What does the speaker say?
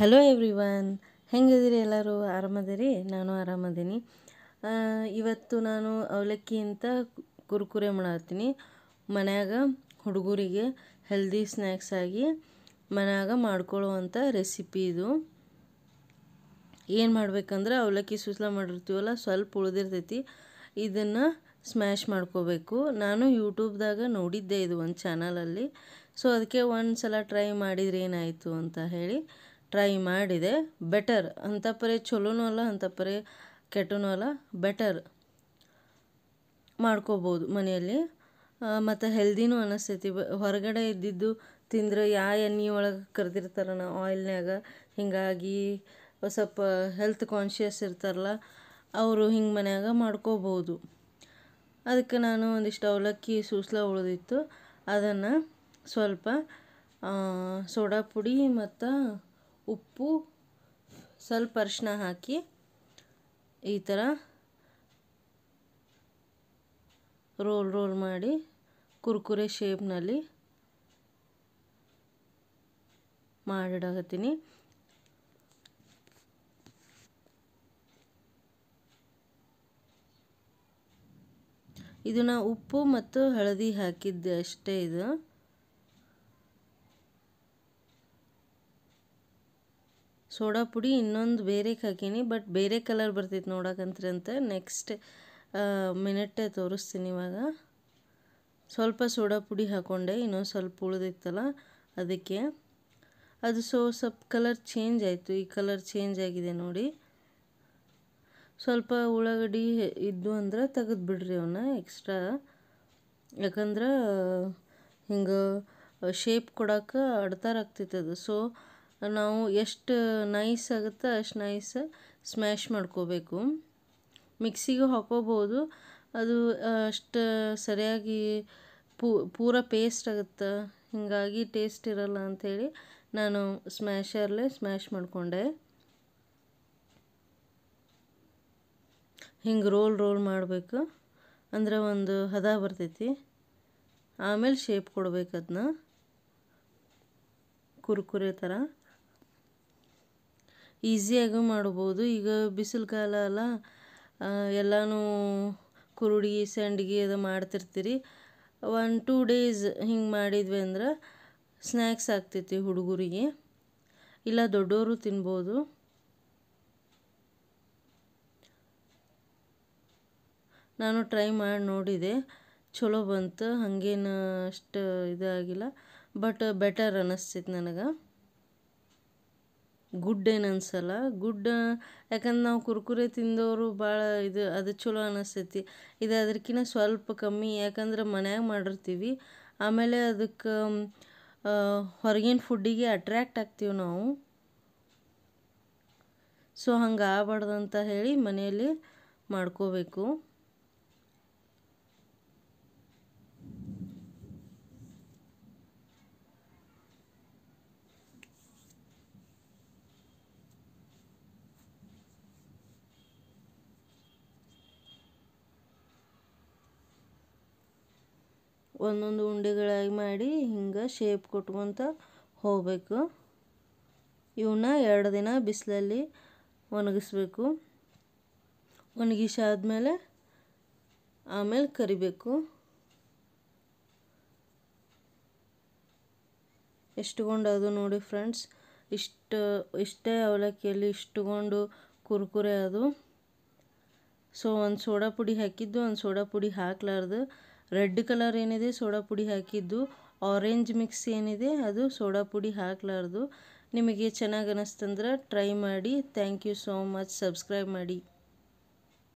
hello every one ಎಲ್ಲರೂ ಆರಾಮದಿರಿ ನಾನು ಆರಾಮದೀನಿ ಇವತ್ತು ನಾನು ಅವಲಕ್ಕಿ ಅಂತ ಕುರ್ಕುರೆ ಮಾಡತ್ತೀನಿ ಮನ್ಯಾಗ ಹುಡುಗರಿಗೆ ಹೆಲ್ದಿ ಸ್ನ್ಯಾಕ್ಸ್ ಆಗಿ ಮನ್ಯಾಗ ಮಾಡ್ಕೊಳ್ಳುವಂಥ ರೆಸಿಪಿ ಇದು ಏನು ಮಾಡಬೇಕಂದ್ರೆ ಅವಲಕ್ಕಿ ಸುಸ್ಲಾ ಮಾಡಿರ್ತೀವಲ್ಲ ಸ್ವಲ್ಪ ಉಳಿದಿರ್ತೈತಿ ಇದನ್ನು ಸ್ಮ್ಯಾಶ್ ಮಾಡ್ಕೋಬೇಕು ನಾನು ಯೂಟ್ಯೂಬ್ದಾಗ ನೋಡಿದ್ದೆ ಇದು ಒಂದು ಚಾನಲಲ್ಲಿ ಸೊ ಅದಕ್ಕೆ ಒಂದು ಸಲ ಟ್ರೈ ಮಾಡಿದ್ರೆ ಏನಾಯಿತು ಅಂತ ಹೇಳಿ ಟ್ರೈ ಮಾಡಿದೆ ಬೆಟರ್ ಅಂತ ಪರಿ ಚಲೋನೂ ಅಲ್ಲ ಅಂತ ಪರಿ ಕೆಟ್ಟನೂ ಅಲ್ಲ ಬೆಟರ್ ಮಾಡ್ಕೋಬೋದು ಮನೆಯಲ್ಲಿ ಮತ್ತು ಹೆಲ್ದಿನೂ ಅನ್ನಿಸ್ತೈತಿ ಹೊರಗಡೆ ಇದ್ದಿದ್ದು ತಿಂದರೆ ಯಾವ ಎಣ್ಣೆ ಒಳಗೆ ನಾವು ಆಯಿಲ್ನ್ಯಾಗ ಹೀಗಾಗಿ ಸ್ವಲ್ಪ ಹೆಲ್ತ್ ಕಾನ್ಷಿಯಸ್ ಇರ್ತಾರಲ್ಲ ಅವರು ಹಿಂಗೆ ಮನ್ಯಾಗ ಮಾಡ್ಕೋಬೋದು ಅದಕ್ಕೆ ನಾನು ಒಂದಿಷ್ಟು ಅವಲಕ್ಕಿ ಸೂಸ್ಲ ಉಳಿದಿತ್ತು ಅದನ್ನು ಸ್ವಲ್ಪ ಸೋಡಾ ಪುಡಿ ಮತ್ತು ಉಪ್ಪು ಸ್ವಲ್ಪ ಅರಿಶಿನ ಹಾಕಿ ಈ ಥರ ರೋಲ್ ರೋಲ್ ಮಾಡಿ ಕುರ್ಕುರೆ ಶೇಪ್ನಲ್ಲಿ ಮಾಡಿಡಾಕತ್ತೀನಿ ಇದನ್ನು ಉಪ್ಪು ಮತ್ತು ಹಳದಿ ಹಾಕಿದ್ದೆ ಅಷ್ಟೇ ಇದು ಸೋಡಾ ಪುಡಿ ಇನ್ನೊಂದು ಬೇರೆಗೆ ಹಾಕೀನಿ ಬಟ್ ಬೇರೆ ಕಲರ್ ಬರ್ತಿತ್ತು ನೋಡೋಕಂತ್ರಿ ಅಂತ ನೆಕ್ಸ್ಟ್ ಮಿನಿಟ್ಟೆ ತೋರಿಸ್ತೀನಿ ಇವಾಗ ಸ್ವಲ್ಪ ಸೋಡಾ ಪುಡಿ ಹಾಕ್ಕೊಂಡೆ ಇನ್ನೊಂದು ಸ್ವಲ್ಪ ಉಳಿದಿತ್ತಲ್ಲ ಅದಕ್ಕೆ ಅದು ಸೊ ಸ್ವಲ್ಪ ಕಲರ್ ಚೇಂಜ್ ಆಯಿತು ಈ ಕಲರ್ ಚೇಂಜ್ ಆಗಿದೆ ನೋಡಿ ಸ್ವಲ್ಪ ಉಳ್ಳಾಗಡ್ಡಿ ಇದ್ದು ಅಂದ್ರೆ ತೆಗೆದು ಬಿಡ್ರಿ ಅವನ್ನ ಎಕ್ಸ್ಟ್ರಾ ಯಾಕಂದ್ರೆ ಹಿಂಗೆ ಶೇಪ್ ಕೊಡೋಕೆ ಅಡ್ತಾರಾಗ್ತೈತೆ ಅದು ಸೊ ನಾವು ಎಷ್ಟು ನೈಸ್ ಆಗುತ್ತೆ ಅಷ್ಟು ನೈಸ್ ಸ್ಮ್ಯಾಶ್ ಮಾಡ್ಕೋಬೇಕು ಮಿಕ್ಸಿಗೆ ಹಾಕೋಬೋದು ಅದು ಅಷ್ಟು ಸರಿಯಾಗಿ ಪೂರ ಪೇಸ್ಟ್ ಆಗುತ್ತೆ ಹೀಗಾಗಿ ಟೇಸ್ಟ್ ಇರಲ್ಲ ಅಂಥೇಳಿ ನಾನು ಸ್ಮ್ಯಾಶರ್ಲೆ ಸ್ಮ್ಯಾಶ್ ಮಾಡಿಕೊಂಡೆ ಹಿಂಗೆ ರೋಲ್ ರೋಲ್ ಮಾಡಬೇಕು ಅಂದರೆ ಒಂದು ಹದ ಬರ್ತೈತಿ ಆಮೇಲೆ ಶೇಪ್ ಕೊಡ್ಬೇಕು ಅದನ್ನ ಕುರ್ಕುರೆ ಥರ ಈಸಿಯಾಗೂ ಮಾಡ್ಬೋದು ಈಗ ಬಿಸಿಲು ಕಾಲ ಅಲ್ಲ ಎಲ್ಲನೂ ಕುರುಡಿ ಸಂಡಿಗೆ ಅದು ಮಾಡ್ತಿರ್ತೀರಿ ಒನ್ ಟೂ ಡೇಸ್ ಹಿಂಗೆ ಮಾಡಿದ್ವಿ ಅಂದ್ರೆ ಸ್ನ್ಯಾಕ್ಸ್ ಆಗ್ತೈತಿ ಹುಡುಗರಿಗೆ ಇಲ್ಲ ದೊಡ್ಡವರು ತಿನ್ಬೋದು ನಾನು ಟ್ರೈ ಮಾಡಿ ನೋಡಿದೆ ಚಲೋ ಬಂತು ಹಾಗೇನು ಅಷ್ಟು ಇದಾಗಿಲ್ಲ ಬಟ್ ಬೆಟರ್ ಅನ್ನಿಸ್ತೈತೆ ನನಗೆ ಗುಡ್ ಏನು ಅನ್ಸಲ್ಲ ಗುಡ್ ಯಾಕಂದ್ರೆ ನಾವು ಕುರ್ಕುರೆ ತಿಂದವರು ಭಾಳ ಇದು ಅದು ಚಲೋ ಅನಿಸ್ತೈತಿ ಇದು ಅದಕ್ಕಿಂತ ಸ್ವಲ್ಪ ಕಮ್ಮಿ ಯಾಕಂದ್ರೆ ಮನ್ಯಾಗ ಮಾಡಿರ್ತೀವಿ ಆಮೇಲೆ ಅದಕ್ಕೆ ಹೊರಗಿನ ಫುಡ್ಡಿಗೆ ಅಟ್ರ್ಯಾಕ್ಟ್ ಆಗ್ತೀವಿ ನಾವು ಸೊ ಹಂಗೆ ಆಗ್ಬಾರ್ದು ಅಂತ ಹೇಳಿ ಮನೆಯಲ್ಲಿ ಮಾಡ್ಕೋಬೇಕು ಒಂದೊಂದು ಉಂಡೆಗಳಾಗಿ ಮಾಡಿ ಹಿಂಗೆ ಶೇಪ್ ಕೊಟ್ಕೊತ ಹೋಗಬೇಕು ಇವನ್ನ ಎರಡು ದಿನ ಬಿಸಿಲಲ್ಲಿ ಒಣಗಿಸ್ಬೇಕು ಒಣಗಿಸಾದ್ಮೇಲೆ ಆಮೇಲೆ ಕರಿಬೇಕು ಅದು ನೋಡಿ ಫ್ರೆಂಡ್ಸ್ ಇಷ್ಟು ಇಷ್ಟೇ ಅವಲಕ್ಕಿಯಲ್ಲಿ ಇಷ್ಟುಗೊಂಡು ಕುರ್ಕುರೆ ಅದು ಸೊ ಒಂದು ಸೋಡಾ ಪುಡಿ ಹಾಕಿದ್ದು ಒಂದು ಸೋಡಾ ಪುಡಿ ಹಾಕ್ಲಾರ್ದು ರೆಡ್ ಕಲರ್ ಏನಿದೆ ಸೋಡಾ ಪುಡಿ ಹಾಕಿದ್ದು ಆರೆಂಜ್ ಮಿಕ್ಸ್ ಏನಿದೆ ಅದು ಸೋಡಾ ಪುಡಿ ಹಾಕಲಾರ್ದು ನಿಮಗೆ ಚೆನ್ನಾಗಿ ಅನ್ನಿಸ್ತಂದ್ರೆ ಟ್ರೈ ಮಾಡಿ thank you so much subscribe ಮಾಡಿ